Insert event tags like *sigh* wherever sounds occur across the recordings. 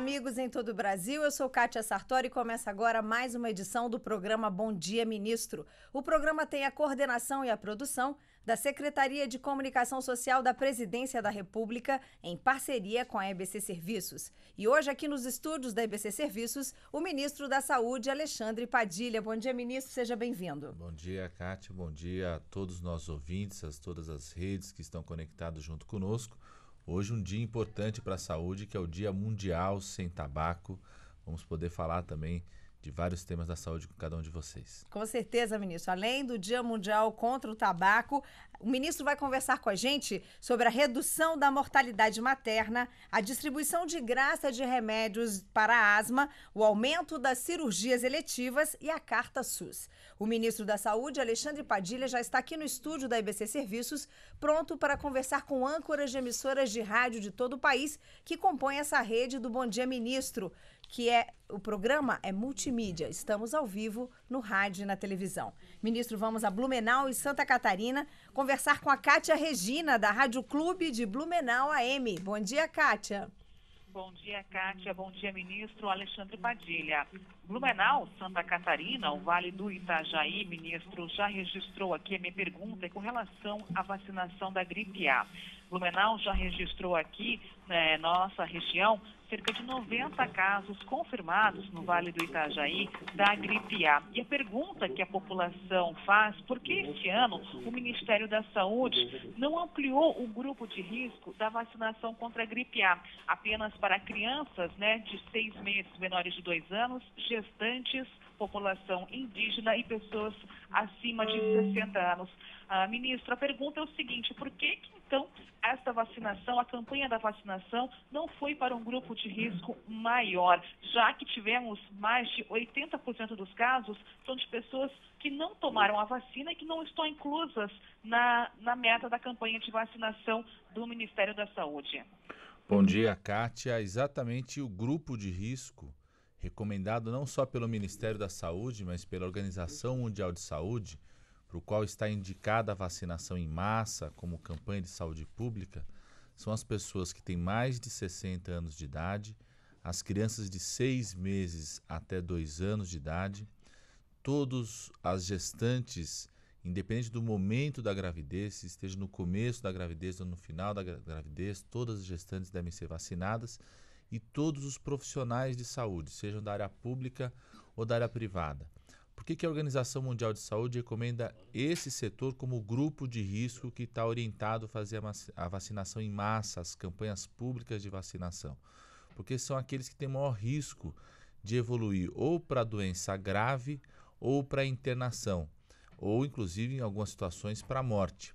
amigos em todo o Brasil. Eu sou Kátia Sartori e começa agora mais uma edição do programa Bom Dia Ministro. O programa tem a coordenação e a produção da Secretaria de Comunicação Social da Presidência da República, em parceria com a EBC Serviços. E hoje, aqui nos estúdios da EBC Serviços, o ministro da Saúde, Alexandre Padilha. Bom dia, ministro, seja bem-vindo. Bom dia, Kátia, bom dia a todos os nossos ouvintes, a todas as redes que estão conectadas junto conosco. Hoje um dia importante para a saúde, que é o Dia Mundial Sem Tabaco. Vamos poder falar também de vários temas da saúde com cada um de vocês. Com certeza, ministro. Além do Dia Mundial contra o Tabaco, o ministro vai conversar com a gente sobre a redução da mortalidade materna, a distribuição de graça de remédios para asma, o aumento das cirurgias eletivas e a Carta SUS. O ministro da Saúde, Alexandre Padilha, já está aqui no estúdio da IBC Serviços, pronto para conversar com âncoras de emissoras de rádio de todo o país que compõem essa rede do Bom Dia Ministro que é o programa é multimídia. Estamos ao vivo no rádio e na televisão. Ministro, vamos a Blumenau e Santa Catarina conversar com a Cátia Regina, da Rádio Clube de Blumenau AM. Bom dia, Cátia. Bom dia, Cátia. Bom dia, ministro Alexandre Padilha. Blumenau, Santa Catarina, o Vale do Itajaí, ministro, já registrou aqui a minha pergunta com relação à vacinação da gripe A. Blumenau já registrou aqui, né, nossa região, cerca de 90 casos confirmados no Vale do Itajaí da gripe A. E a pergunta que a população faz, por que este ano o Ministério da Saúde não ampliou o grupo de risco da vacinação contra a gripe A, apenas para crianças né, de seis meses, menores de dois anos, gestantes, população indígena e pessoas acima de 60 anos. Ah, ministro, a pergunta é o seguinte, por que, que então, esta vacinação, a campanha da vacinação não foi para um grupo de risco maior, já que tivemos mais de 80% dos casos são de pessoas que não tomaram a vacina e que não estão inclusas na, na meta da campanha de vacinação do Ministério da Saúde. Bom dia, Kátia. Exatamente o grupo de risco recomendado não só pelo Ministério da Saúde, mas pela Organização Mundial de Saúde, para o qual está indicada a vacinação em massa como campanha de saúde pública, são as pessoas que têm mais de 60 anos de idade, as crianças de 6 meses até 2 anos de idade, todas as gestantes, independente do momento da gravidez, se esteja no começo da gravidez ou no final da gravidez, todas as gestantes devem ser vacinadas e todos os profissionais de saúde, sejam da área pública ou da área privada. Por que, que a Organização Mundial de Saúde recomenda esse setor como grupo de risco que está orientado a fazer a vacinação em massa, as campanhas públicas de vacinação? Porque são aqueles que têm maior risco de evoluir ou para doença grave ou para internação, ou inclusive em algumas situações para morte.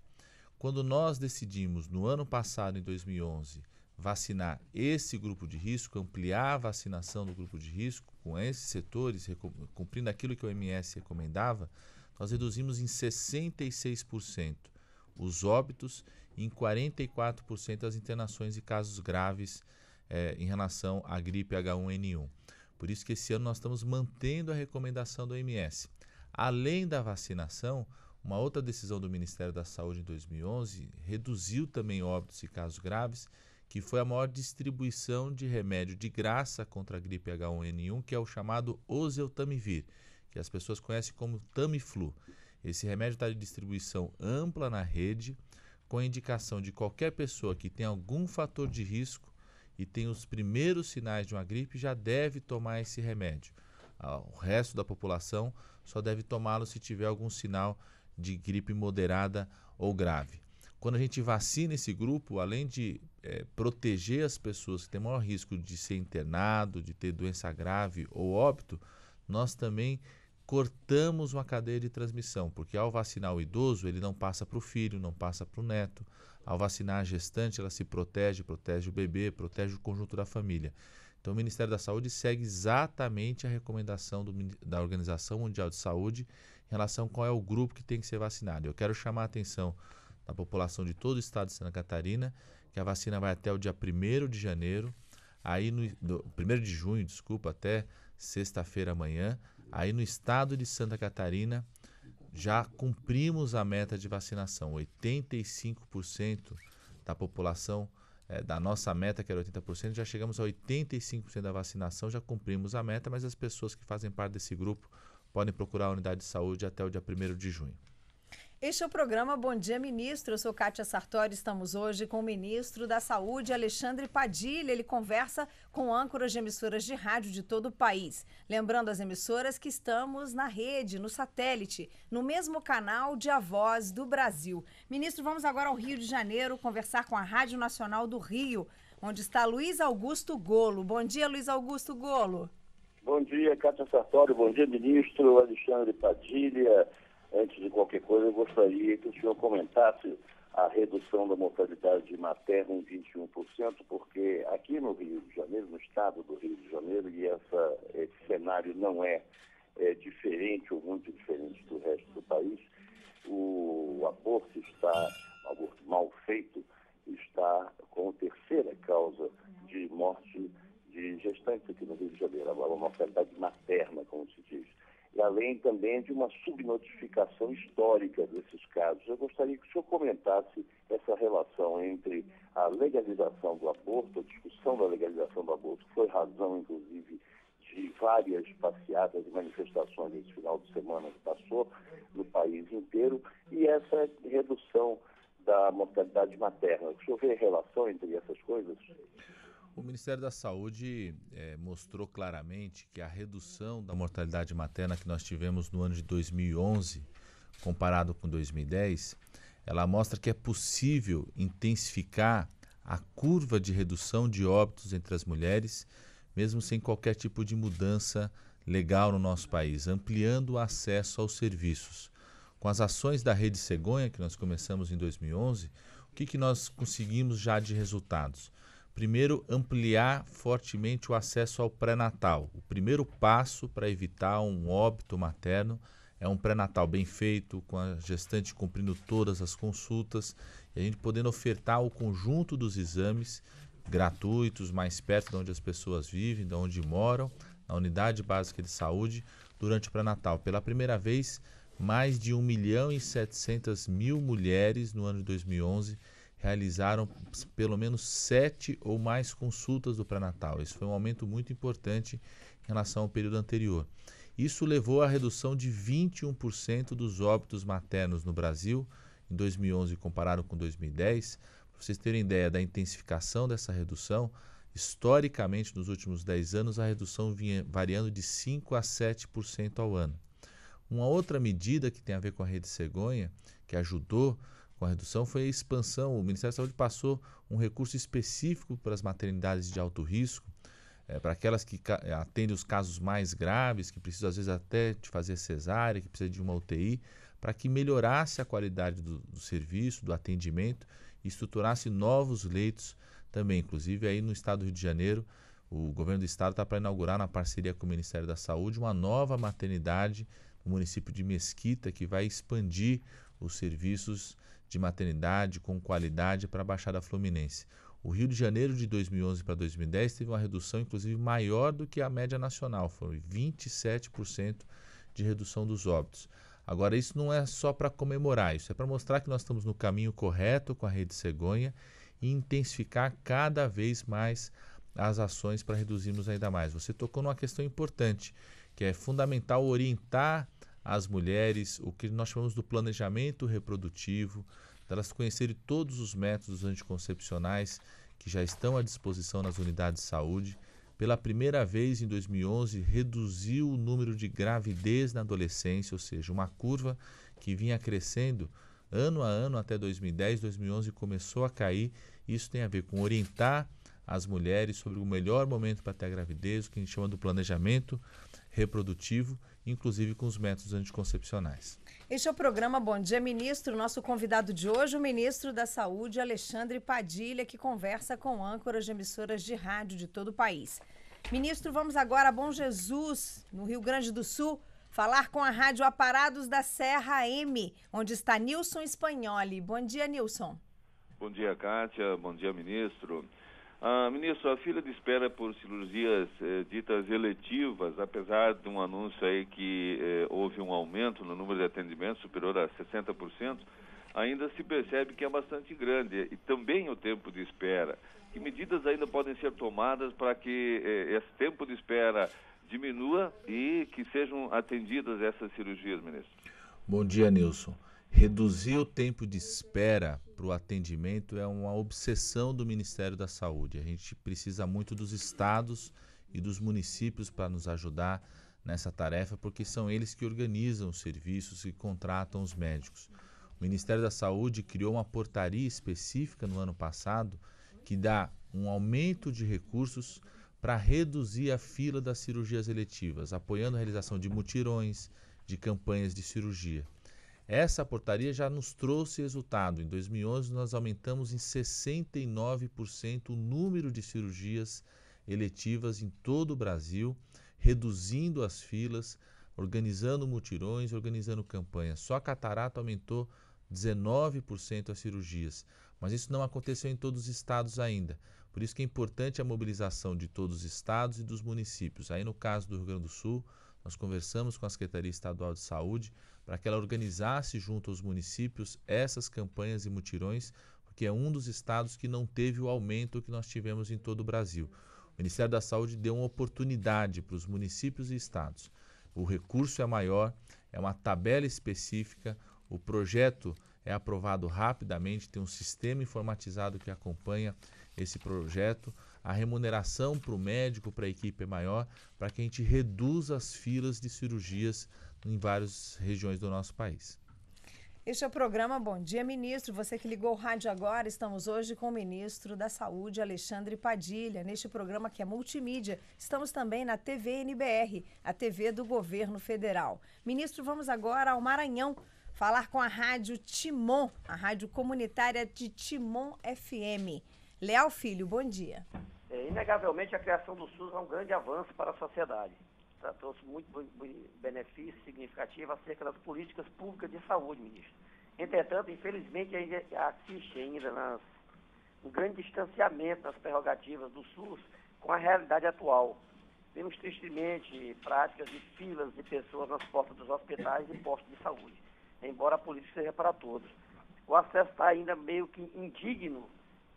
Quando nós decidimos no ano passado, em 2011, vacinar esse grupo de risco, ampliar a vacinação do grupo de risco com esses setores, cumprindo aquilo que o MS recomendava, nós reduzimos em 66% os óbitos e em 44% as internações e casos graves é, em relação à gripe H1N1. Por isso que esse ano nós estamos mantendo a recomendação do OMS. Além da vacinação, uma outra decisão do Ministério da Saúde em 2011 reduziu também óbitos e casos graves que foi a maior distribuição de remédio de graça contra a gripe H1N1, que é o chamado Oseltamivir, que as pessoas conhecem como Tamiflu. Esse remédio está de distribuição ampla na rede, com a indicação de qualquer pessoa que tem algum fator de risco e tem os primeiros sinais de uma gripe já deve tomar esse remédio. Ah, o resto da população só deve tomá-lo se tiver algum sinal de gripe moderada ou grave. Quando a gente vacina esse grupo, além de é, proteger as pessoas que têm maior risco de ser internado, de ter doença grave ou óbito, nós também cortamos uma cadeia de transmissão, porque ao vacinar o idoso, ele não passa para o filho, não passa para o neto. Ao vacinar a gestante, ela se protege, protege o bebê, protege o conjunto da família. Então, o Ministério da Saúde segue exatamente a recomendação do, da Organização Mundial de Saúde em relação a qual é o grupo que tem que ser vacinado. Eu quero chamar a atenção da população de todo o estado de Santa Catarina que a vacina vai até o dia 1 de janeiro, aí no do, 1 de junho, desculpa, até sexta-feira amanhã. Aí no estado de Santa Catarina já cumprimos a meta de vacinação, 85% da população é, da nossa meta, que era 80%, já chegamos a 85% da vacinação, já cumprimos a meta, mas as pessoas que fazem parte desse grupo podem procurar a unidade de saúde até o dia 1 de junho. Este é o programa Bom Dia Ministro. Eu sou Kátia Sartori. Estamos hoje com o ministro da Saúde, Alexandre Padilha. Ele conversa com âncoras de emissoras de rádio de todo o país. Lembrando as emissoras que estamos na rede, no satélite, no mesmo canal de A Voz do Brasil. Ministro, vamos agora ao Rio de Janeiro conversar com a Rádio Nacional do Rio, onde está Luiz Augusto Golo. Bom dia, Luiz Augusto Golo. Bom dia, Cátia Sartori. Bom dia, ministro Alexandre Padilha antes de qualquer coisa, eu gostaria que o senhor comentasse a redução da mortalidade materna em 21%, porque aqui no Rio de Janeiro, no estado do Rio de Janeiro, e essa, esse cenário não é, é diferente ou muito diferente do resto do país, o aborto está, o aborto mal feito, está a terceira causa de morte de gestante aqui no Rio de Janeiro, a mortalidade materna, como se diz e além também de uma subnotificação histórica desses casos. Eu gostaria que o senhor comentasse essa relação entre a legalização do aborto, a discussão da legalização do aborto, que foi razão, inclusive, de várias passeadas e manifestações nesse final de semana que passou no país inteiro, e essa redução da mortalidade materna. O senhor vê relação entre essas coisas? O Ministério da Saúde é, mostrou claramente que a redução da mortalidade materna que nós tivemos no ano de 2011, comparado com 2010, ela mostra que é possível intensificar a curva de redução de óbitos entre as mulheres, mesmo sem qualquer tipo de mudança legal no nosso país, ampliando o acesso aos serviços. Com as ações da Rede Cegonha, que nós começamos em 2011, o que, que nós conseguimos já de resultados? Primeiro, ampliar fortemente o acesso ao pré-natal. O primeiro passo para evitar um óbito materno é um pré-natal bem feito, com a gestante cumprindo todas as consultas e a gente podendo ofertar o conjunto dos exames gratuitos, mais perto de onde as pessoas vivem, de onde moram, na unidade básica de saúde, durante o pré-natal. Pela primeira vez, mais de 1 milhão e 700 mil mulheres no ano de 2011 realizaram pelo menos sete ou mais consultas do pré-natal. Isso foi um aumento muito importante em relação ao período anterior. Isso levou à redução de 21% dos óbitos maternos no Brasil em 2011 comparado com 2010. Para vocês terem ideia da intensificação dessa redução, historicamente nos últimos 10 anos a redução vinha variando de 5 a 7% ao ano. Uma outra medida que tem a ver com a rede cegonha, que ajudou com a redução foi a expansão. O Ministério da Saúde passou um recurso específico para as maternidades de alto risco, é, para aquelas que eh, atendem os casos mais graves, que precisam às vezes até de fazer cesárea, que precisa de uma UTI, para que melhorasse a qualidade do, do serviço, do atendimento e estruturasse novos leitos também. Inclusive aí no estado do Rio de Janeiro, o governo do estado está para inaugurar, na parceria com o Ministério da Saúde, uma nova maternidade no município de Mesquita, que vai expandir os serviços de maternidade com qualidade para a Baixada Fluminense. O Rio de Janeiro de 2011 para 2010 teve uma redução, inclusive, maior do que a média nacional, foram 27% de redução dos óbitos. Agora, isso não é só para comemorar, isso é para mostrar que nós estamos no caminho correto com a rede cegonha e intensificar cada vez mais as ações para reduzirmos ainda mais. Você tocou numa questão importante, que é fundamental orientar as mulheres, o que nós chamamos do planejamento reprodutivo, delas conhecerem todos os métodos anticoncepcionais que já estão à disposição nas unidades de saúde. Pela primeira vez em 2011, reduziu o número de gravidez na adolescência, ou seja, uma curva que vinha crescendo ano a ano até 2010, 2011 começou a cair. Isso tem a ver com orientar as mulheres sobre o melhor momento para ter a gravidez, o que a gente chama do planejamento reprodutivo, inclusive com os métodos anticoncepcionais. Este é o programa Bom Dia Ministro. Nosso convidado de hoje, o ministro da Saúde, Alexandre Padilha, que conversa com âncoras de emissoras de rádio de todo o país. Ministro, vamos agora a Bom Jesus, no Rio Grande do Sul, falar com a Rádio Aparados da Serra M, onde está Nilson Espanholi. Bom dia, Nilson. Bom dia, Kátia. Bom dia, ministro. Ah, ministro, a fila de espera por cirurgias eh, ditas eletivas, apesar de um anúncio aí que eh, houve um aumento no número de atendimentos superior a 60%, ainda se percebe que é bastante grande. E também o tempo de espera. Que medidas ainda podem ser tomadas para que eh, esse tempo de espera diminua e que sejam atendidas essas cirurgias, ministro? Bom dia, Nilson. Reduzir o tempo de espera para o atendimento é uma obsessão do Ministério da Saúde. A gente precisa muito dos estados e dos municípios para nos ajudar nessa tarefa, porque são eles que organizam os serviços e contratam os médicos. O Ministério da Saúde criou uma portaria específica no ano passado que dá um aumento de recursos para reduzir a fila das cirurgias eletivas, apoiando a realização de mutirões, de campanhas de cirurgia. Essa portaria já nos trouxe resultado. Em 2011, nós aumentamos em 69% o número de cirurgias eletivas em todo o Brasil, reduzindo as filas, organizando mutirões, organizando campanhas. Só a catarata aumentou 19% as cirurgias. Mas isso não aconteceu em todos os estados ainda. Por isso que é importante a mobilização de todos os estados e dos municípios. Aí no caso do Rio Grande do Sul, nós conversamos com a Secretaria Estadual de Saúde, para que ela organizasse junto aos municípios essas campanhas e mutirões, porque é um dos estados que não teve o aumento que nós tivemos em todo o Brasil. O Ministério da Saúde deu uma oportunidade para os municípios e estados. O recurso é maior, é uma tabela específica, o projeto é aprovado rapidamente, tem um sistema informatizado que acompanha esse projeto a remuneração para o médico, para a equipe é maior, para que a gente reduza as filas de cirurgias em várias regiões do nosso país. Este é o programa Bom Dia Ministro. Você que ligou o rádio agora, estamos hoje com o ministro da Saúde, Alexandre Padilha, neste programa que é multimídia. Estamos também na TV NBR, a TV do governo federal. Ministro, vamos agora ao Maranhão falar com a Rádio Timon, a rádio comunitária de Timon FM. Leal Filho, bom dia. É, inegavelmente, a criação do SUS é um grande avanço para a sociedade. Tá, trouxe muito benefício significativo acerca das políticas públicas de saúde, ministro. Entretanto, infelizmente, ainda assiste ainda nas, um grande distanciamento das prerrogativas do SUS com a realidade atual. Vemos tristemente práticas de filas de pessoas nas portas dos hospitais e postos de saúde, embora a política seja para todos. O acesso está ainda meio que indigno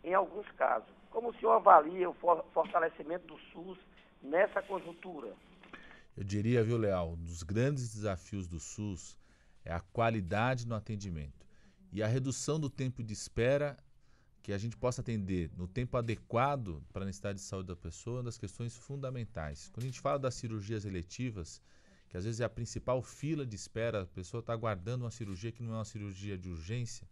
em alguns casos. Como o senhor avalia o fortalecimento do SUS nessa conjuntura? Eu diria, viu, Leal, um dos grandes desafios do SUS é a qualidade no atendimento e a redução do tempo de espera que a gente possa atender no tempo adequado para a necessidade de saúde da pessoa, das questões fundamentais. Quando a gente fala das cirurgias eletivas, que às vezes é a principal fila de espera, a pessoa está aguardando uma cirurgia que não é uma cirurgia de urgência,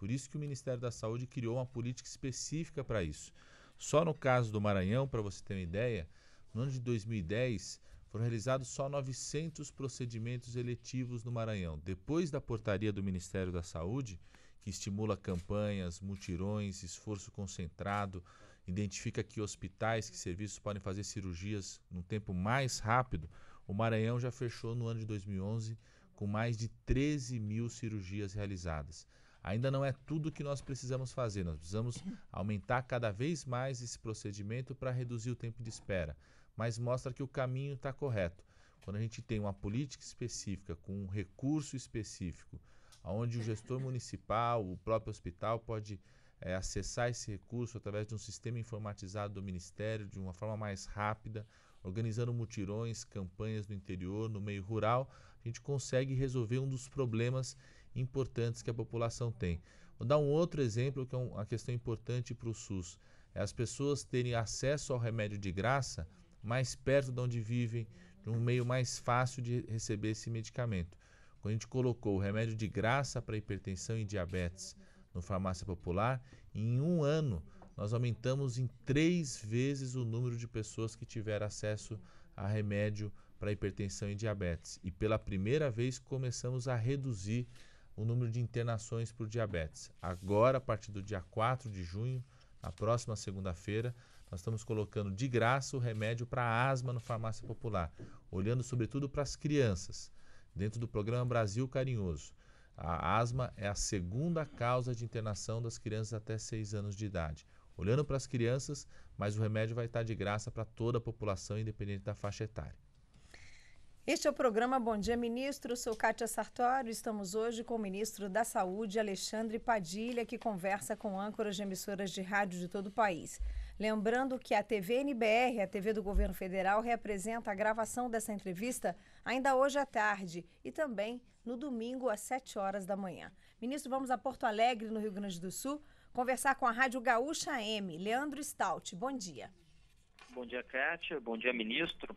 por isso que o Ministério da Saúde criou uma política específica para isso. Só no caso do Maranhão, para você ter uma ideia, no ano de 2010 foram realizados só 900 procedimentos eletivos no Maranhão. Depois da portaria do Ministério da Saúde, que estimula campanhas, mutirões, esforço concentrado, identifica que hospitais, que serviços podem fazer cirurgias num tempo mais rápido, o Maranhão já fechou no ano de 2011 com mais de 13 mil cirurgias realizadas. Ainda não é tudo o que nós precisamos fazer, nós precisamos *laughs* aumentar cada vez mais esse procedimento para reduzir o tempo de espera, mas mostra que o caminho está correto. Quando a gente tem uma política específica, com um recurso específico, onde o gestor *laughs* municipal, o próprio hospital pode é, acessar esse recurso através de um sistema informatizado do Ministério de uma forma mais rápida, organizando mutirões, campanhas no interior, no meio rural, a gente consegue resolver um dos problemas importantes que a população tem. Vou dar um outro exemplo que é uma questão importante para o SUS: é as pessoas terem acesso ao remédio de graça mais perto de onde vivem, num um meio mais fácil de receber esse medicamento. Quando a gente colocou o remédio de graça para hipertensão e diabetes no farmácia popular, em um ano nós aumentamos em três vezes o número de pessoas que tiveram acesso a remédio para hipertensão e diabetes. E pela primeira vez começamos a reduzir o número de internações por diabetes. Agora, a partir do dia 4 de junho, na próxima segunda-feira, nós estamos colocando de graça o remédio para asma no Farmácia Popular, olhando sobretudo para as crianças, dentro do programa Brasil Carinhoso. A asma é a segunda causa de internação das crianças até 6 anos de idade. Olhando para as crianças, mas o remédio vai estar de graça para toda a população, independente da faixa etária. Este é o programa Bom Dia Ministro. Sou Kátia Sartório. Estamos hoje com o ministro da Saúde, Alexandre Padilha, que conversa com âncoras de emissoras de rádio de todo o país. Lembrando que a TV NBR, a TV do governo federal, representa a gravação dessa entrevista ainda hoje à tarde e também no domingo às 7 horas da manhã. Ministro, vamos a Porto Alegre, no Rio Grande do Sul, conversar com a Rádio Gaúcha M. Leandro Stout. Bom dia. Bom dia, Kátia. Bom dia, ministro.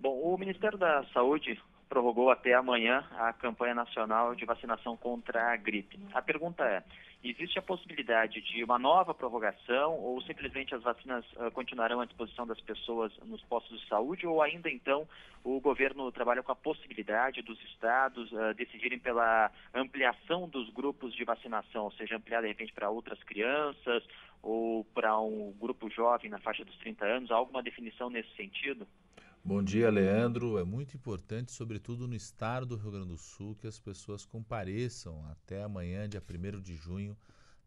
Bom, o Ministério da Saúde prorrogou até amanhã a campanha nacional de vacinação contra a gripe. A pergunta é: existe a possibilidade de uma nova prorrogação ou simplesmente as vacinas uh, continuarão à disposição das pessoas nos postos de saúde ou ainda então o governo trabalha com a possibilidade dos estados uh, decidirem pela ampliação dos grupos de vacinação, ou seja, ampliar de repente para outras crianças ou para um grupo jovem na faixa dos 30 anos, há alguma definição nesse sentido? Bom dia, Leandro. É muito importante, sobretudo no estado do Rio Grande do Sul, que as pessoas compareçam até amanhã, dia 1 de junho,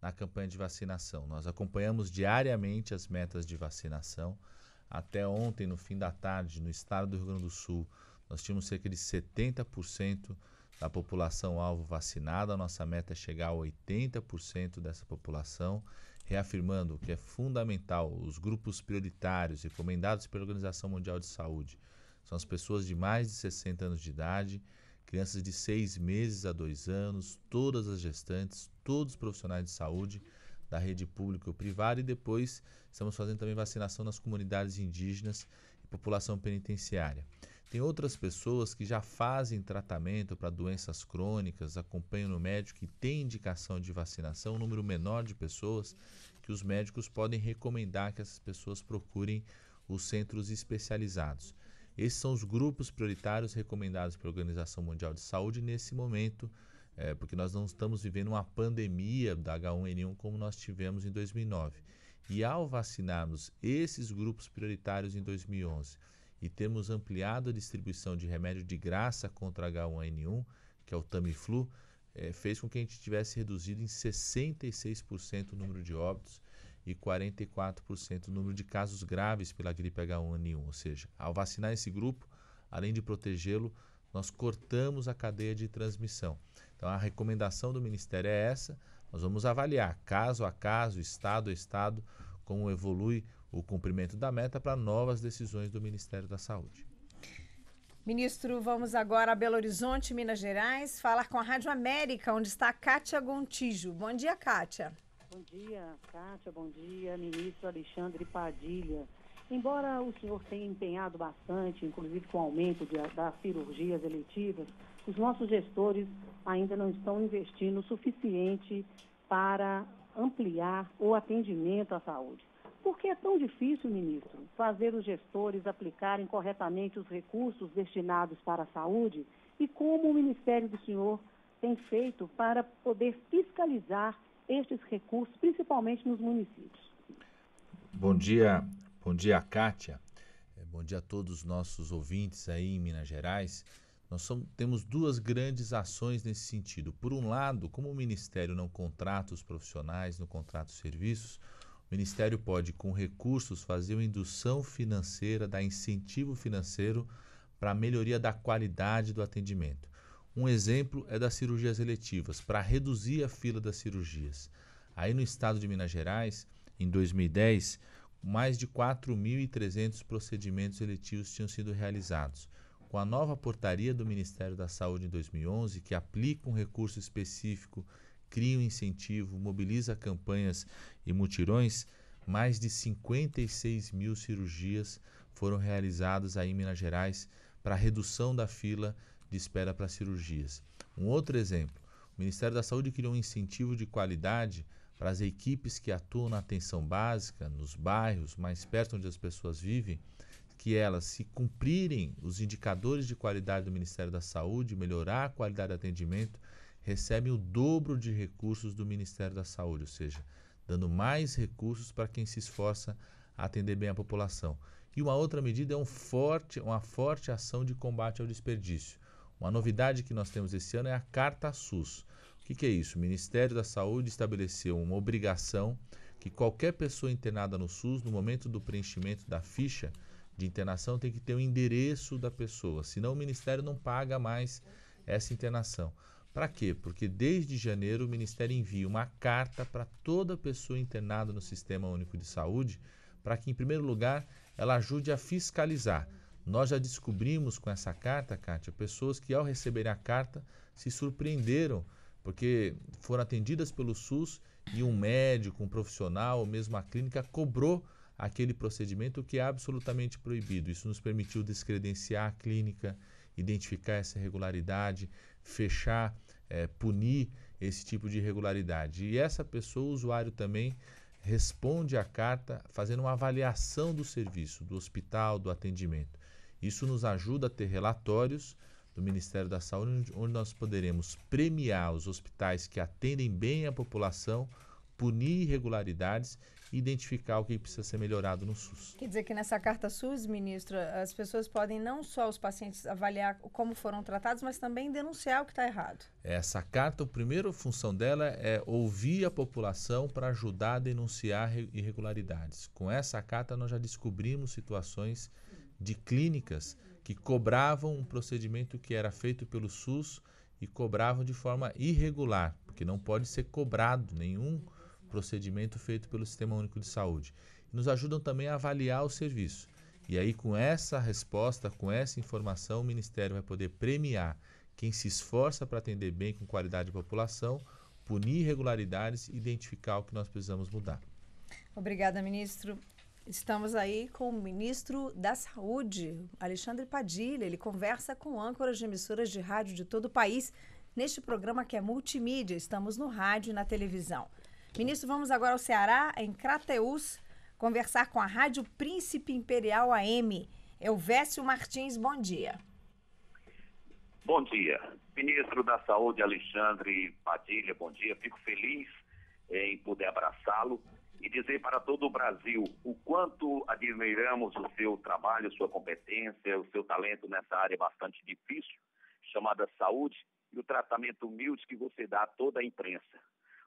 na campanha de vacinação. Nós acompanhamos diariamente as metas de vacinação. Até ontem, no fim da tarde, no estado do Rio Grande do Sul, nós tínhamos cerca de 70% da população alvo vacinada. A nossa meta é chegar a 80% dessa população reafirmando que é fundamental os grupos prioritários recomendados pela Organização Mundial de Saúde. São as pessoas de mais de 60 anos de idade, crianças de 6 meses a 2 anos, todas as gestantes, todos os profissionais de saúde da rede pública ou privada e depois estamos fazendo também vacinação nas comunidades indígenas e população penitenciária. Tem outras pessoas que já fazem tratamento para doenças crônicas, acompanham no médico e tem indicação de vacinação, um número menor de pessoas que os médicos podem recomendar que essas pessoas procurem os centros especializados. Esses são os grupos prioritários recomendados pela Organização Mundial de Saúde nesse momento, é, porque nós não estamos vivendo uma pandemia da H1N1 como nós tivemos em 2009. E ao vacinarmos esses grupos prioritários em 2011 e termos ampliado a distribuição de remédio de graça contra H1N1, que é o Tamiflu, é, fez com que a gente tivesse reduzido em 66% o número de óbitos e 44% o número de casos graves pela gripe H1N1. Ou seja, ao vacinar esse grupo, além de protegê-lo, nós cortamos a cadeia de transmissão. Então, a recomendação do Ministério é essa. Nós vamos avaliar, caso a caso, estado a estado, como evolui o cumprimento da meta para novas decisões do Ministério da Saúde. Ministro, vamos agora a Belo Horizonte, Minas Gerais, falar com a Rádio América, onde está a Kátia Gontijo. Bom dia, Kátia. Bom dia, Kátia. Bom dia, ministro Alexandre Padilha. Embora o senhor tenha empenhado bastante, inclusive com o aumento de, das cirurgias eletivas, os nossos gestores ainda não estão investindo o suficiente para ampliar o atendimento à saúde. Por que é tão difícil, ministro, fazer os gestores aplicarem corretamente os recursos destinados para a saúde e como o Ministério do Senhor tem feito para poder fiscalizar estes recursos, principalmente nos municípios? Bom dia, bom dia, Kátia. É, bom dia a todos os nossos ouvintes aí em Minas Gerais. Nós somos, temos duas grandes ações nesse sentido. Por um lado, como o Ministério não contrata os profissionais, não contrata os serviços, o Ministério pode, com recursos, fazer uma indução financeira, dar incentivo financeiro para a melhoria da qualidade do atendimento. Um exemplo é das cirurgias eletivas, para reduzir a fila das cirurgias. Aí no estado de Minas Gerais, em 2010, mais de 4.300 procedimentos eletivos tinham sido realizados. Com a nova portaria do Ministério da Saúde em 2011, que aplica um recurso específico cria o um incentivo, mobiliza campanhas e mutirões, mais de 56 mil cirurgias foram realizadas aí em Minas Gerais para redução da fila de espera para cirurgias. Um outro exemplo, o Ministério da Saúde criou um incentivo de qualidade para as equipes que atuam na atenção básica, nos bairros mais perto onde as pessoas vivem, que elas, se cumprirem os indicadores de qualidade do Ministério da Saúde, melhorar a qualidade de atendimento, recebem o dobro de recursos do Ministério da Saúde, ou seja, dando mais recursos para quem se esforça a atender bem a população. E uma outra medida é um forte, uma forte ação de combate ao desperdício. Uma novidade que nós temos esse ano é a Carta SUS. O que, que é isso? O Ministério da Saúde estabeleceu uma obrigação que qualquer pessoa internada no SUS, no momento do preenchimento da ficha de internação, tem que ter o endereço da pessoa, senão o Ministério não paga mais essa internação. Para quê? Porque desde janeiro o Ministério envia uma carta para toda pessoa internada no Sistema Único de Saúde, para que, em primeiro lugar, ela ajude a fiscalizar. Nós já descobrimos com essa carta, Kátia, pessoas que, ao receberem a carta, se surpreenderam, porque foram atendidas pelo SUS e um médico, um profissional, ou mesmo a clínica, cobrou aquele procedimento que é absolutamente proibido. Isso nos permitiu descredenciar a clínica, identificar essa irregularidade, fechar é, punir esse tipo de irregularidade. E essa pessoa, o usuário também, responde à carta fazendo uma avaliação do serviço, do hospital, do atendimento. Isso nos ajuda a ter relatórios do Ministério da Saúde, onde nós poderemos premiar os hospitais que atendem bem a população, punir irregularidades identificar o que precisa ser melhorado no SUS. Quer dizer que nessa carta SUS, ministro, as pessoas podem não só os pacientes avaliar como foram tratados, mas também denunciar o que está errado. Essa carta, a primeira função dela é ouvir a população para ajudar a denunciar irregularidades. Com essa carta, nós já descobrimos situações de clínicas que cobravam um procedimento que era feito pelo SUS e cobravam de forma irregular, porque não pode ser cobrado nenhum procedimento feito pelo Sistema Único de Saúde. nos ajudam também a avaliar o serviço. E aí, com essa resposta, com essa informação, o Ministério vai poder premiar quem se esforça para atender bem com qualidade de população, punir irregularidades e identificar o que nós precisamos mudar. Obrigada, ministro. Estamos aí com o ministro da Saúde, Alexandre Padilha. Ele conversa com âncoras de emissoras de rádio de todo o país neste programa que é multimídia. Estamos no rádio e na televisão. Ministro, vamos agora ao Ceará, em Crateus, conversar com a Rádio Príncipe Imperial AM. Elvésio Martins, bom dia. Bom dia. Ministro da Saúde, Alexandre Padilha, bom dia. Fico feliz em poder abraçá-lo e dizer para todo o Brasil o quanto admiramos o seu trabalho, sua competência, o seu talento nessa área bastante difícil, chamada saúde, e o tratamento humilde que você dá a toda a imprensa.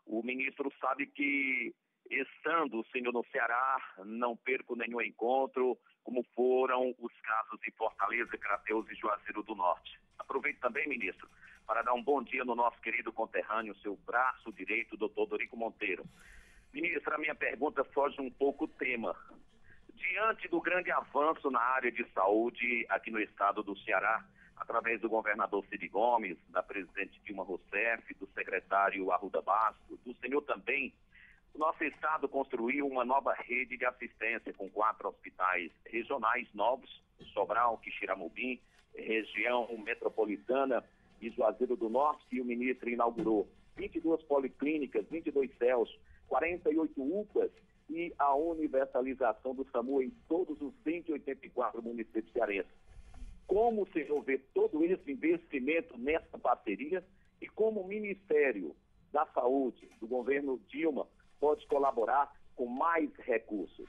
O ministro sabe que, estando o senhor no Ceará, não perco nenhum encontro, como foram os casos em Fortaleza, Crateus e Juazeiro do Norte. Aproveito também, ministro, para dar um bom dia no nosso querido conterrâneo, seu braço direito, doutor Dorico Monteiro. Ministro, a minha pergunta foge um pouco o tema. Diante do grande avanço na área de saúde aqui no estado do Ceará, através do governador Cid Gomes, da presidente Dilma Rousseff, do secretário Arruda Basto, do senhor também, o nosso estado construiu uma nova rede de assistência com quatro hospitais regionais novos, Sobral, Quixiramubim, região metropolitana e Juazeiro do Norte, e o ministro inaugurou 22 policlínicas, 22 céus, 48 UPAs e a universalização do SAMU em todos os 184 municípios cearenses como se senhor todo esse investimento nessa parceria e como o Ministério da Saúde do governo Dilma pode colaborar com mais recursos?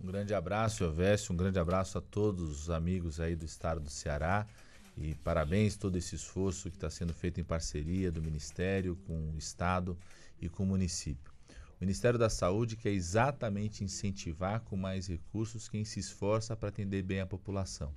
Um grande abraço, Elvésio, um grande abraço a todos os amigos aí do estado do Ceará. E parabéns todo esse esforço que está sendo feito em parceria do Ministério com o Estado e com o município. O Ministério da Saúde quer exatamente incentivar com mais recursos quem se esforça para atender bem a população.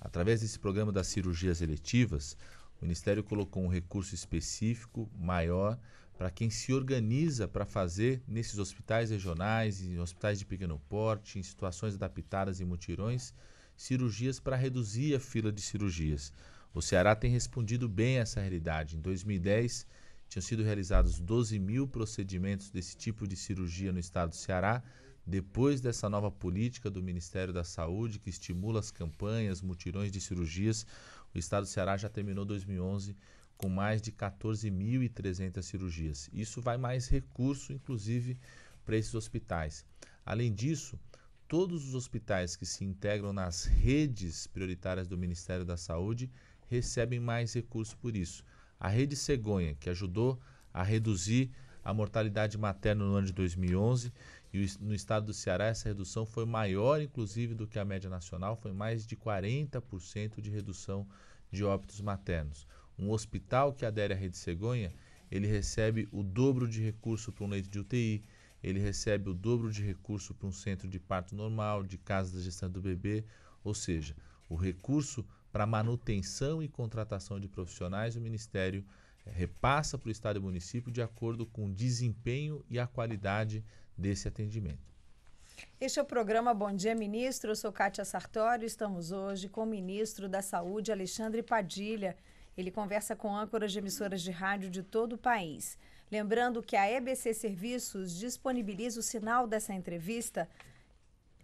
Através desse programa das cirurgias eletivas, o Ministério colocou um recurso específico maior para quem se organiza para fazer nesses hospitais regionais, em hospitais de pequeno porte, em situações adaptadas e mutirões, cirurgias para reduzir a fila de cirurgias. O Ceará tem respondido bem a essa realidade. Em 2010, tinham sido realizados 12 mil procedimentos desse tipo de cirurgia no estado do Ceará. Depois dessa nova política do Ministério da Saúde, que estimula as campanhas, mutirões de cirurgias, o estado do Ceará já terminou 2011 com mais de 14.300 cirurgias. Isso vai mais recurso, inclusive, para esses hospitais. Além disso, todos os hospitais que se integram nas redes prioritárias do Ministério da Saúde recebem mais recurso por isso. A rede Cegonha, que ajudou a reduzir a mortalidade materna no ano de 2011 e no estado do Ceará essa redução foi maior, inclusive, do que a média nacional, foi mais de 40% de redução de óbitos maternos. Um hospital que adere à rede cegonha, ele recebe o dobro de recurso para um leito de UTI, ele recebe o dobro de recurso para um centro de parto normal, de casa da gestão do bebê, ou seja, o recurso para manutenção e contratação de profissionais, o Ministério repassa para o Estado e município de acordo com o desempenho e a qualidade desse atendimento. Este é o programa Bom Dia Ministro. Eu sou Kátia Sartório. Estamos hoje com o ministro da Saúde, Alexandre Padilha. Ele conversa com âncoras de emissoras de rádio de todo o país. Lembrando que a EBC Serviços disponibiliza o sinal dessa entrevista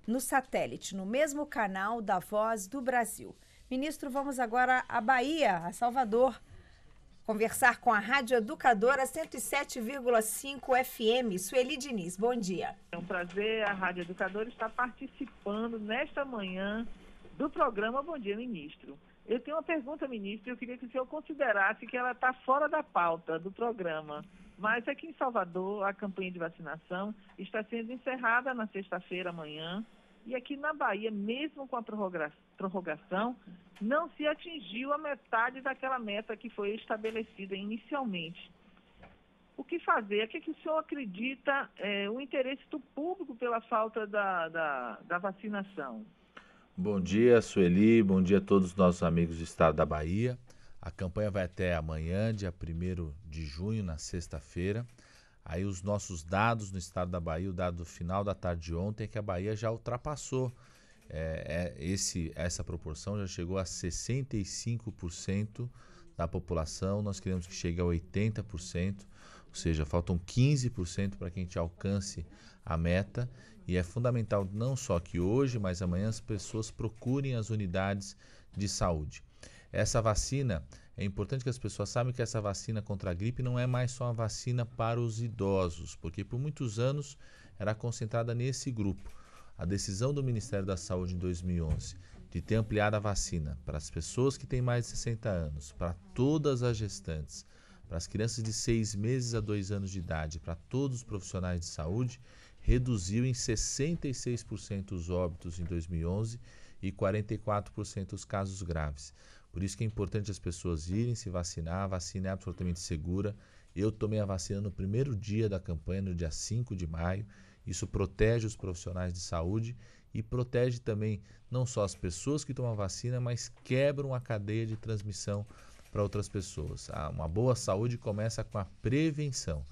no satélite, no mesmo canal da Voz do Brasil. Ministro, vamos agora à Bahia, a Salvador conversar com a Rádio Educadora 107,5 FM. Sueli Diniz, bom dia. É um prazer a Rádio Educadora estar participando nesta manhã do programa Bom Dia Ministro. Eu tenho uma pergunta, ministro, eu queria que o senhor considerasse que ela está fora da pauta do programa. Mas aqui em Salvador, a campanha de vacinação está sendo encerrada na sexta-feira amanhã. E aqui na Bahia, mesmo com a prorrogação, não se atingiu a metade daquela meta que foi estabelecida inicialmente. O que fazer? O que, é que o senhor acredita é, o interesse do público pela falta da, da, da vacinação? Bom dia, Sueli. Bom dia a todos os nossos amigos do estado da Bahia. A campanha vai até amanhã, dia 1 de junho, na sexta-feira. Aí os nossos dados no estado da Bahia, o dado final da tarde de ontem é que a Bahia já ultrapassou é, é esse, essa proporção, já chegou a 65% da população, nós queremos que chegue a 80%, ou seja, faltam 15% para que a gente alcance a meta. E é fundamental não só que hoje, mas amanhã as pessoas procurem as unidades de saúde. Essa vacina é importante que as pessoas saibam que essa vacina contra a gripe não é mais só uma vacina para os idosos, porque por muitos anos era concentrada nesse grupo. A decisão do Ministério da Saúde em 2011 de ter ampliado a vacina para as pessoas que têm mais de 60 anos, para todas as gestantes, para as crianças de 6 meses a 2 anos de idade, para todos os profissionais de saúde, reduziu em 66% os óbitos em 2011 e 44% os casos graves. Por isso que é importante as pessoas irem se vacinar, a vacina é absolutamente segura. Eu tomei a vacina no primeiro dia da campanha, no dia 5 de maio. Isso protege os profissionais de saúde e protege também não só as pessoas que tomam a vacina, mas quebram a cadeia de transmissão para outras pessoas. Ah, uma boa saúde começa com a prevenção.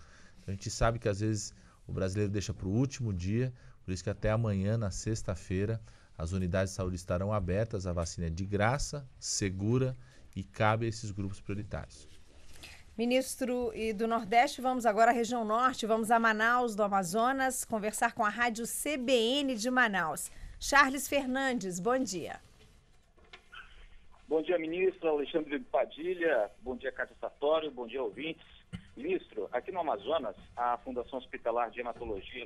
A gente sabe que às vezes o brasileiro deixa para o último dia, por isso que até amanhã, na sexta-feira, as unidades de saúde estarão abertas, a vacina é de graça, segura e cabe a esses grupos prioritários. Ministro e do Nordeste, vamos agora à região norte, vamos a Manaus, do Amazonas, conversar com a rádio CBN de Manaus. Charles Fernandes, bom dia. Bom dia, ministro Alexandre Padilha, bom dia, Cátia Sartório, bom dia, ouvintes. Ministro, aqui no Amazonas, a Fundação Hospitalar de Hematologia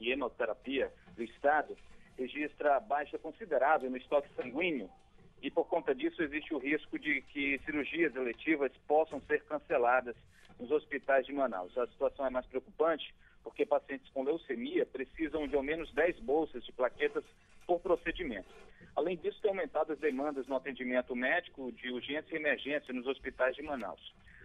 e Hematoterapia do Estado registra baixa considerável no estoque sanguíneo e por conta disso existe o risco de que cirurgias eletivas possam ser canceladas nos hospitais de Manaus. A situação é mais preocupante porque pacientes com leucemia precisam de ao menos 10 bolsas de plaquetas por procedimento. Além disso, tem aumentado as demandas no atendimento médico de urgência e emergência nos hospitais de Manaus.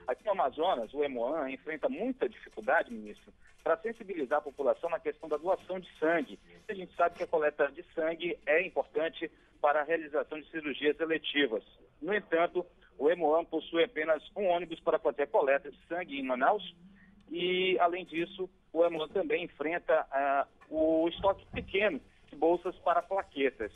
Aqui no Amazonas, o EMOAN enfrenta muita dificuldade, ministro, para sensibilizar a população na questão da doação de sangue. A gente sabe que a coleta de sangue é importante para a realização de cirurgias eletivas. No entanto, o EMOAN possui apenas um ônibus para fazer a coleta de sangue em Manaus e, além disso, o EMOAN também enfrenta ah, o estoque pequeno de bolsas para plaquetas.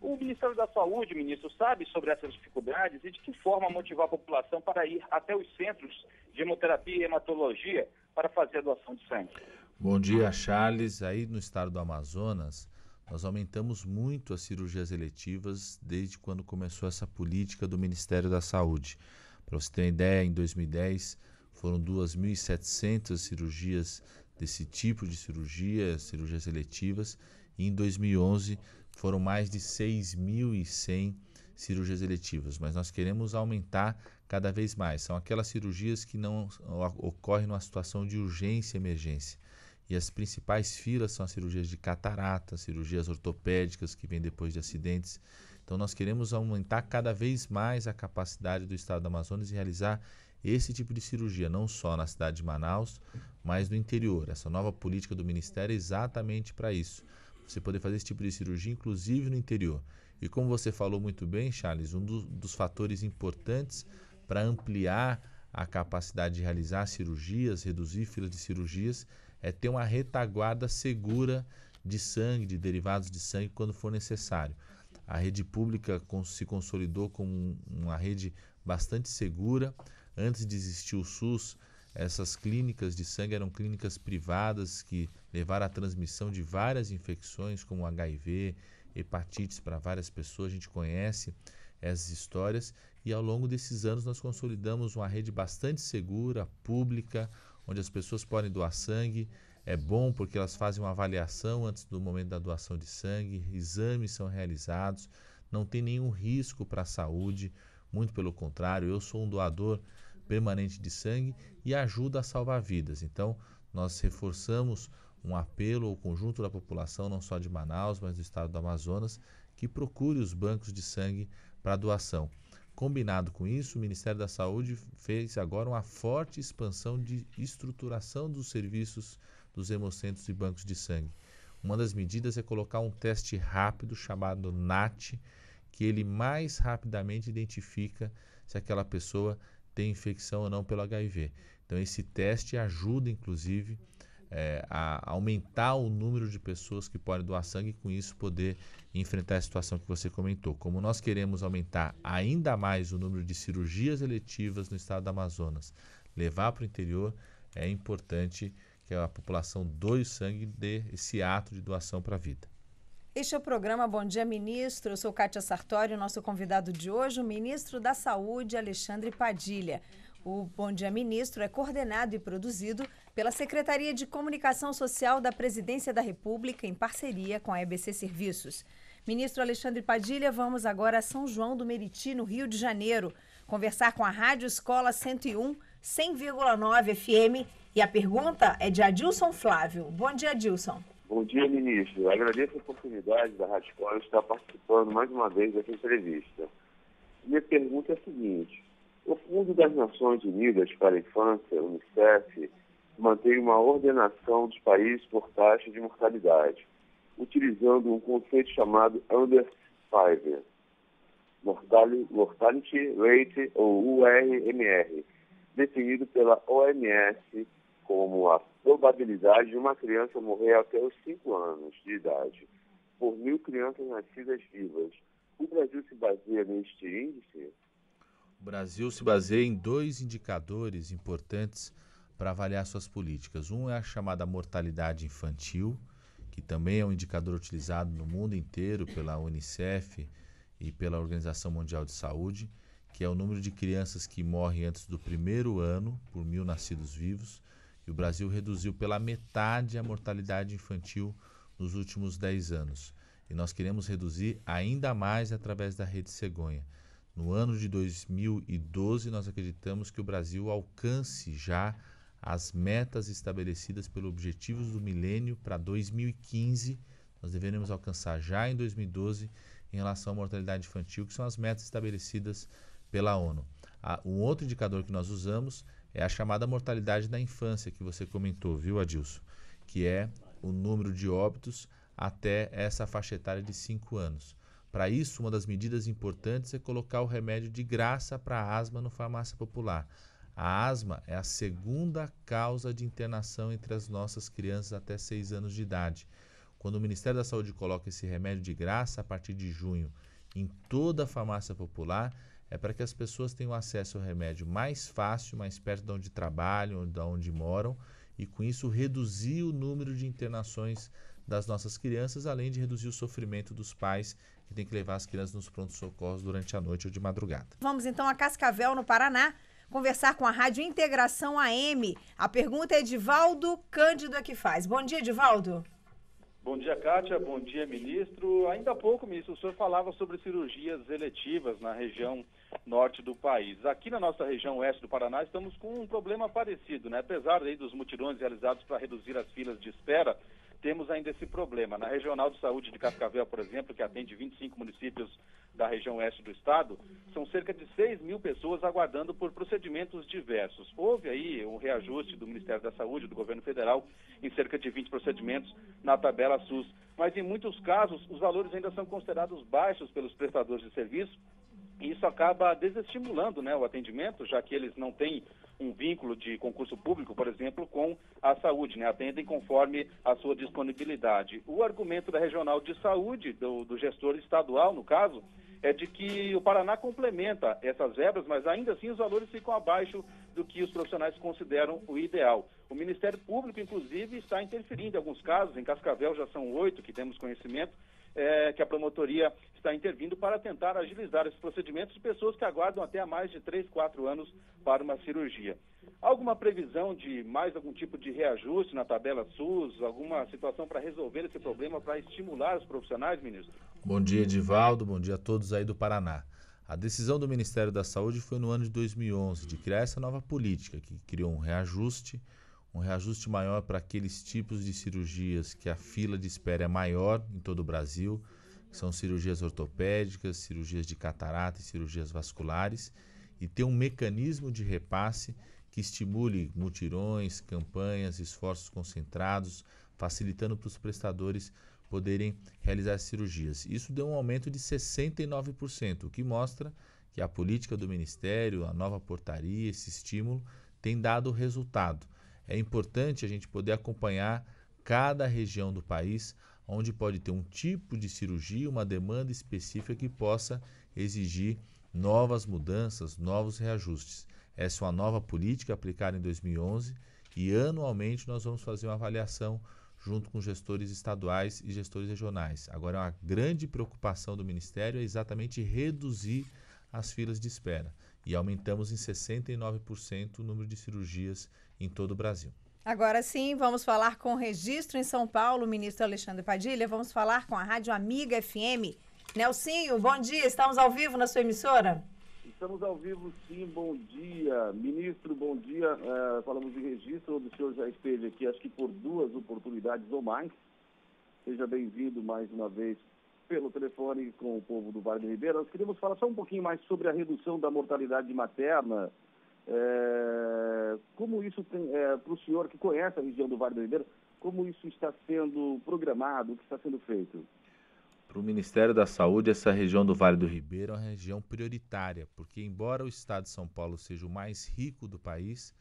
O Ministério da Saúde, ministro, sabe sobre essas dificuldades e de que forma motivar a população para ir até os centros de hemoterapia e hematologia para fazer a doação de sangue. Bom dia, Charles. Aí no estado do Amazonas, nós aumentamos muito as cirurgias eletivas desde quando começou essa política do Ministério da Saúde. Para você ter uma ideia, em 2010 foram 2.700 cirurgias desse tipo de cirurgia, cirurgias eletivas, e em 2011 foram mais de 6.100 cirurgias eletivas, mas nós queremos aumentar cada vez mais. São aquelas cirurgias que não ocorrem numa situação de urgência e emergência. E as principais filas são as cirurgias de catarata, cirurgias ortopédicas que vêm depois de acidentes. Então nós queremos aumentar cada vez mais a capacidade do Estado do Amazonas em realizar esse tipo de cirurgia, não só na cidade de Manaus, mas no interior. Essa nova política do Ministério é exatamente para isso você poder fazer esse tipo de cirurgia, inclusive no interior. E como você falou muito bem, Charles, um dos, dos fatores importantes para ampliar a capacidade de realizar cirurgias, reduzir filas de cirurgias, é ter uma retaguarda segura de sangue, de derivados de sangue, quando for necessário. A rede pública se consolidou como uma rede bastante segura. Antes de existir o SUS, essas clínicas de sangue eram clínicas privadas que levaram à transmissão de várias infecções, como HIV, hepatites para várias pessoas. A gente conhece essas histórias e ao longo desses anos nós consolidamos uma rede bastante segura, pública, onde as pessoas podem doar sangue. É bom porque elas fazem uma avaliação antes do momento da doação de sangue, exames são realizados, não tem nenhum risco para a saúde, muito pelo contrário, eu sou um doador permanente de sangue e ajuda a salvar vidas. Então, nós reforçamos um apelo ao conjunto da população, não só de Manaus, mas do estado do Amazonas, que procure os bancos de sangue para doação. Combinado com isso, o Ministério da Saúde fez agora uma forte expansão de estruturação dos serviços dos hemocentros e bancos de sangue. Uma das medidas é colocar um teste rápido chamado NAT, que ele mais rapidamente identifica se aquela pessoa tem infecção ou não pelo HIV. Então, esse teste ajuda, inclusive, é, a aumentar o número de pessoas que podem doar sangue e, com isso, poder enfrentar a situação que você comentou. Como nós queremos aumentar ainda mais o número de cirurgias eletivas no estado do Amazonas, levar para o interior, é importante que a população doe sangue e dê esse ato de doação para a vida. Este é o programa Bom Dia Ministro. Eu sou Kátia Sartori, nosso convidado de hoje, o ministro da Saúde, Alexandre Padilha. O Bom Dia Ministro é coordenado e produzido pela Secretaria de Comunicação Social da Presidência da República, em parceria com a EBC Serviços. Ministro Alexandre Padilha, vamos agora a São João do Meriti, no Rio de Janeiro, conversar com a Rádio Escola 101, 100,9 FM. E a pergunta é de Adilson Flávio. Bom dia, Adilson. Bom dia, ministro. Agradeço a oportunidade da Rádio de estar participando mais uma vez dessa entrevista. Minha pergunta é a seguinte: o Fundo das Nações Unidas para a Infância, UNICEF, mantém uma ordenação dos países por taxa de mortalidade, utilizando um conceito chamado Under Five, Mortality Rate ou URMR, definido pela OMS como a probabilidade de uma criança morrer até os 5 anos de idade por mil crianças nascidas vivas. O Brasil se baseia neste índice? O Brasil se baseia em dois indicadores importantes para avaliar suas políticas. Um é a chamada mortalidade infantil, que também é um indicador utilizado no mundo inteiro pela Unicef e pela Organização Mundial de Saúde, que é o número de crianças que morrem antes do primeiro ano por mil nascidos vivos. E o Brasil reduziu pela metade a mortalidade infantil nos últimos 10 anos. E nós queremos reduzir ainda mais através da rede cegonha. No ano de 2012, nós acreditamos que o Brasil alcance já as metas estabelecidas pelos Objetivos do Milênio para 2015. Nós deveremos alcançar já em 2012 em relação à mortalidade infantil, que são as metas estabelecidas pela ONU. Ah, um outro indicador que nós usamos é a chamada mortalidade da infância que você comentou, viu, Adilson? Que é o número de óbitos até essa faixa etária de 5 anos. Para isso, uma das medidas importantes é colocar o remédio de graça para asma no farmácia popular. A asma é a segunda causa de internação entre as nossas crianças até 6 anos de idade. Quando o Ministério da Saúde coloca esse remédio de graça a partir de junho em toda a farmácia popular, é para que as pessoas tenham acesso ao remédio mais fácil, mais perto de onde trabalham, de onde moram, e com isso reduzir o número de internações das nossas crianças, além de reduzir o sofrimento dos pais que têm que levar as crianças nos prontos socorros durante a noite ou de madrugada. Vamos então a Cascavel, no Paraná, conversar com a Rádio Integração AM. A pergunta é de Valdo Cândido é que faz. Bom dia, dia. Bom dia, Kátia. Bom dia, ministro. Ainda há pouco, ministro, o senhor falava sobre cirurgias eletivas na região norte do país. Aqui na nossa região oeste do Paraná, estamos com um problema parecido, né? Apesar aí, dos mutirões realizados para reduzir as filas de espera, temos ainda esse problema. Na Regional de Saúde de Cascavel, por exemplo, que atende 25 municípios da região oeste do estado, são cerca de 6 mil pessoas aguardando por procedimentos diversos. Houve aí um reajuste do Ministério da Saúde, do governo federal, em cerca de 20 procedimentos na tabela SUS. Mas em muitos casos, os valores ainda são considerados baixos pelos prestadores de serviço isso acaba desestimulando né, o atendimento, já que eles não têm um vínculo de concurso público, por exemplo, com a saúde, né? atendem conforme a sua disponibilidade. O argumento da regional de saúde, do, do gestor estadual, no caso, é de que o Paraná complementa essas verbas, mas ainda assim os valores ficam abaixo do que os profissionais consideram o ideal. O Ministério Público, inclusive, está interferindo em alguns casos, em Cascavel já são oito que temos conhecimento, é, que a promotoria está intervindo para tentar agilizar esses procedimentos de pessoas que aguardam até há mais de 3, 4 anos para uma cirurgia. Alguma previsão de mais algum tipo de reajuste na tabela SUS? Alguma situação para resolver esse problema, para estimular os profissionais, ministro? Bom dia, Edivaldo. Bom dia a todos aí do Paraná. A decisão do Ministério da Saúde foi no ano de 2011 de criar essa nova política, que criou um reajuste um reajuste maior para aqueles tipos de cirurgias que a fila de espera é maior em todo o Brasil, que são cirurgias ortopédicas, cirurgias de catarata e cirurgias vasculares, e ter um mecanismo de repasse que estimule mutirões, campanhas, esforços concentrados, facilitando para os prestadores poderem realizar cirurgias. Isso deu um aumento de 69%, o que mostra que a política do Ministério, a nova portaria, esse estímulo tem dado resultado é importante a gente poder acompanhar cada região do país, onde pode ter um tipo de cirurgia, uma demanda específica que possa exigir novas mudanças, novos reajustes. Essa é uma nova política aplicada em 2011 e anualmente nós vamos fazer uma avaliação junto com gestores estaduais e gestores regionais. Agora, a grande preocupação do Ministério é exatamente reduzir as filas de espera e aumentamos em 69% o número de cirurgias em todo o Brasil. Agora sim, vamos falar com o registro em São Paulo, ministro Alexandre Padilha. Vamos falar com a Rádio Amiga FM. Nelsinho, bom dia. Estamos ao vivo na sua emissora? Estamos ao vivo, sim. Bom dia, ministro. Bom dia. Uh, falamos de registro, onde o senhor já esteve aqui, acho que por duas oportunidades ou mais. Seja bem-vindo mais uma vez pelo telefone com o povo do Vale do Ribeiro. Nós queríamos falar só um pouquinho mais sobre a redução da mortalidade materna. É, como isso tem, é, para o senhor que conhece a região do Vale do Ribeiro, como isso está sendo programado, o que está sendo feito? Para o Ministério da Saúde, essa região do Vale do Ribeiro é uma região prioritária, porque embora o estado de São Paulo seja o mais rico do país,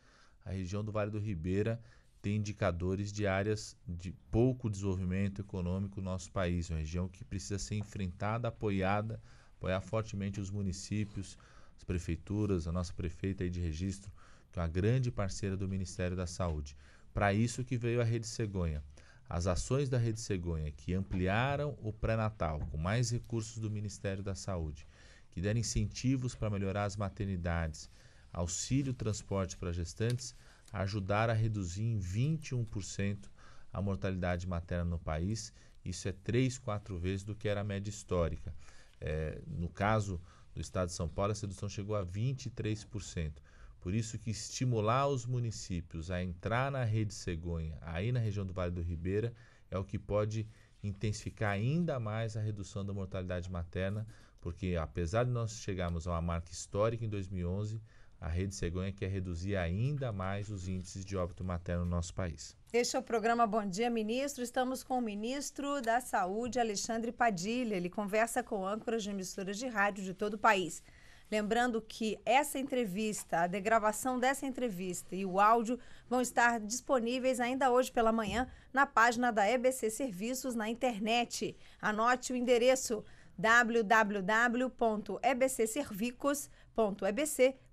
a região do Vale do Ribeira tem indicadores de áreas de pouco desenvolvimento econômico no nosso país, uma região que precisa ser enfrentada, apoiada, apoiar fortemente os municípios, as prefeituras, a nossa prefeita aí de registro, que é uma grande parceira do Ministério da Saúde. Para isso que veio a Rede Cegonha. As ações da Rede Cegonha, que ampliaram o pré-natal com mais recursos do Ministério da Saúde, que deram incentivos para melhorar as maternidades, auxílio transporte para gestantes, ajudar a reduzir em 21% a mortalidade materna no país. Isso é três, quatro vezes do que era a média histórica. É, no caso do estado de São Paulo, a redução chegou a 23%. Por isso que estimular os municípios a entrar na rede cegonha, aí na região do Vale do Ribeira, é o que pode intensificar ainda mais a redução da mortalidade materna, porque apesar de nós chegarmos a uma marca histórica em 2011, a Rede Cegonha quer reduzir ainda mais os índices de óbito materno no nosso país. Este é o programa Bom Dia Ministro. Estamos com o ministro da Saúde, Alexandre Padilha. Ele conversa com âncoras de emissoras de rádio de todo o país. Lembrando que essa entrevista, a degravação dessa entrevista e o áudio vão estar disponíveis ainda hoje pela manhã na página da EBC Serviços na internet. Anote o endereço www.ebcservicos.ebc.com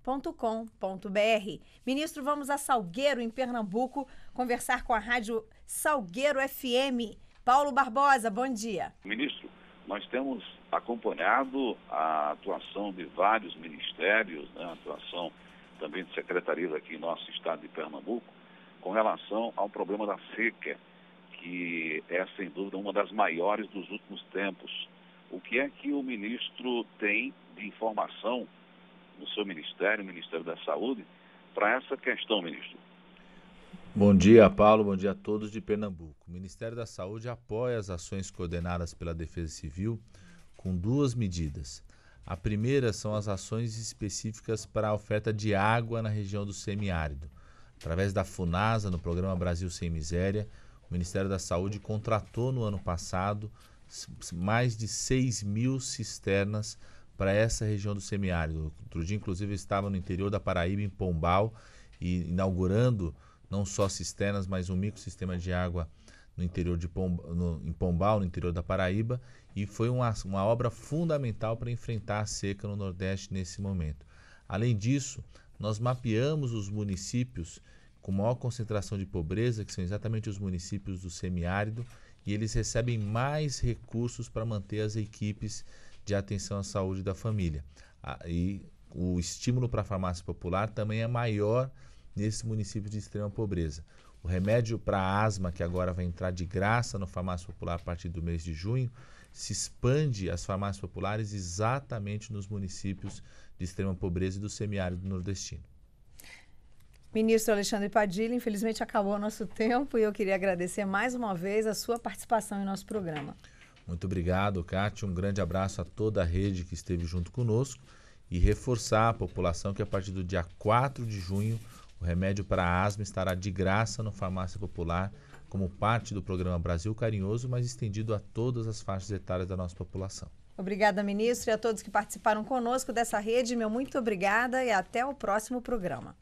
www.salgueiro.com.br. Ministro, vamos a Salgueiro, em Pernambuco, conversar com a Rádio Salgueiro FM. Paulo Barbosa, bom dia. Ministro, nós temos acompanhado a atuação de vários ministérios, né, a atuação também de secretarias aqui em nosso estado de Pernambuco, com relação ao problema da seca, que é, sem dúvida, uma das maiores dos últimos tempos. O que é que o ministro tem de informação do seu ministério, o Ministério da Saúde, para essa questão, ministro. Bom dia, Paulo. Bom dia a todos de Pernambuco. O Ministério da Saúde apoia as ações coordenadas pela Defesa Civil com duas medidas. A primeira são as ações específicas para a oferta de água na região do semiárido. Através da FUNASA, no programa Brasil Sem Miséria, o Ministério da Saúde contratou no ano passado mais de 6 mil cisternas para essa região do semiárido. Outro dia, inclusive, eu estava no interior da Paraíba, em Pombal, e inaugurando não só cisternas, mas um micro sistema de água no interior de Pombal, no, em Pombal, no interior da Paraíba, e foi uma, uma obra fundamental para enfrentar a seca no Nordeste nesse momento. Além disso, nós mapeamos os municípios com maior concentração de pobreza, que são exatamente os municípios do semiárido, e eles recebem mais recursos para manter as equipes de atenção à saúde da família. E o estímulo para a farmácia popular também é maior nesse município de extrema pobreza. O remédio para asma, que agora vai entrar de graça no farmácia popular a partir do mês de junho, se expande às farmácias populares exatamente nos municípios de extrema pobreza e do semiárido nordestino. Ministro Alexandre Padilha, infelizmente acabou o nosso tempo e eu queria agradecer mais uma vez a sua participação em nosso programa. Muito obrigado, Cátia. Um grande abraço a toda a rede que esteve junto conosco e reforçar a população que a partir do dia 4 de junho o remédio para asma estará de graça no Farmácia Popular como parte do programa Brasil Carinhoso, mas estendido a todas as faixas etárias da nossa população. Obrigada, ministro, e a todos que participaram conosco dessa rede. Meu muito obrigada e até o próximo programa.